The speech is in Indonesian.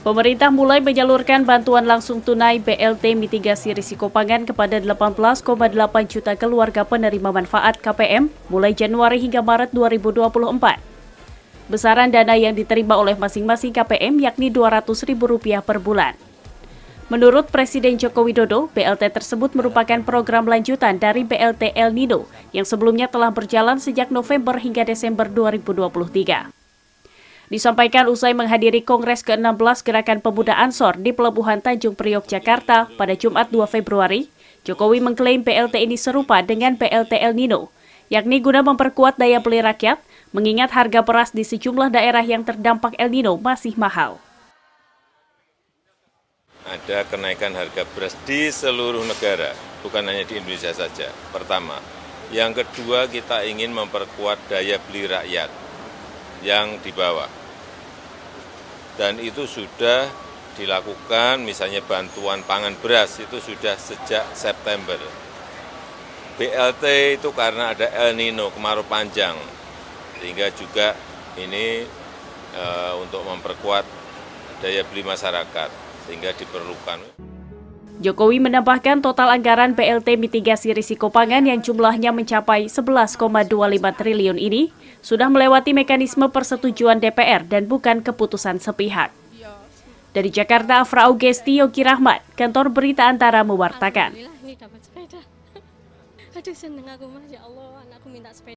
Pemerintah mulai menyalurkan bantuan langsung tunai BLT mitigasi risiko pangan kepada 18,8 juta keluarga penerima manfaat KPM mulai Januari hingga Maret 2024. Besaran dana yang diterima oleh masing-masing KPM yakni Rp200.000 per bulan. Menurut Presiden Joko Widodo, BLT tersebut merupakan program lanjutan dari BLT El Nino yang sebelumnya telah berjalan sejak November hingga Desember 2023. Disampaikan usai menghadiri Kongres ke-16 Gerakan Pemuda Ansor di Pelabuhan Tanjung Priok, Jakarta pada Jumat 2 Februari, Jokowi mengklaim PLT ini serupa dengan PLT El Nino, yakni guna memperkuat daya beli rakyat, mengingat harga beras di sejumlah daerah yang terdampak El Nino masih mahal. Ada kenaikan harga beras di seluruh negara, bukan hanya di Indonesia saja, pertama. Yang kedua, kita ingin memperkuat daya beli rakyat yang di bawah dan itu sudah dilakukan misalnya bantuan pangan beras itu sudah sejak September. BLT itu karena ada El Nino, kemarau panjang, sehingga juga ini e, untuk memperkuat daya beli masyarakat, sehingga diperlukan. Jokowi menambahkan total anggaran BLT mitigasi risiko pangan yang jumlahnya mencapai 11,25 triliun ini sudah melewati mekanisme persetujuan DPR dan bukan keputusan sepihak. Dari Jakarta, Afra Augesti Yogi Rahmat, kantor berita antara mewartakan. Aduh seneng aku ya Allah anakku minta sepeda.